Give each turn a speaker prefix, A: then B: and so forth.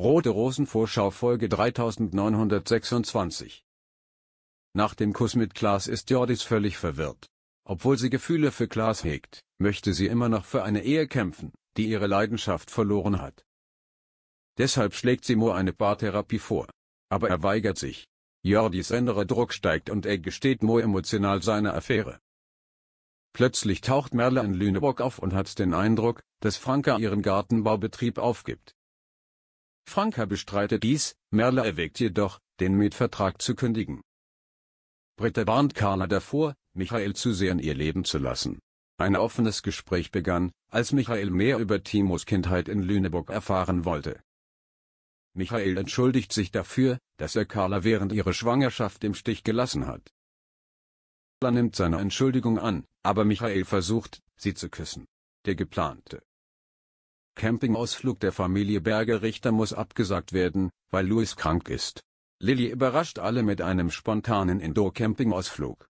A: Rote Rosen Vorschau Folge 3926 Nach dem Kuss mit Klaas ist Jordis völlig verwirrt. Obwohl sie Gefühle für Klaas hegt, möchte sie immer noch für eine Ehe kämpfen, die ihre Leidenschaft verloren hat. Deshalb schlägt sie Mo eine Paartherapie vor. Aber er weigert sich. Jordis innerer Druck steigt und er gesteht Mo emotional seine Affäre. Plötzlich taucht Merle in Lüneburg auf und hat den Eindruck, dass Franka ihren Gartenbaubetrieb aufgibt. Franka bestreitet dies, Merle erwägt jedoch, den Mietvertrag zu kündigen. Britta warnt Carla davor, Michael zu sehr in ihr Leben zu lassen. Ein offenes Gespräch begann, als Michael mehr über Timos Kindheit in Lüneburg erfahren wollte. Michael entschuldigt sich dafür, dass er Carla während ihrer Schwangerschaft im Stich gelassen hat. Carla nimmt seine Entschuldigung an, aber Michael versucht, sie zu küssen. Der geplante Campingausflug der Familie Berger-Richter muss abgesagt werden, weil Louis krank ist. Lilly überrascht alle mit einem spontanen Indoor-Campingausflug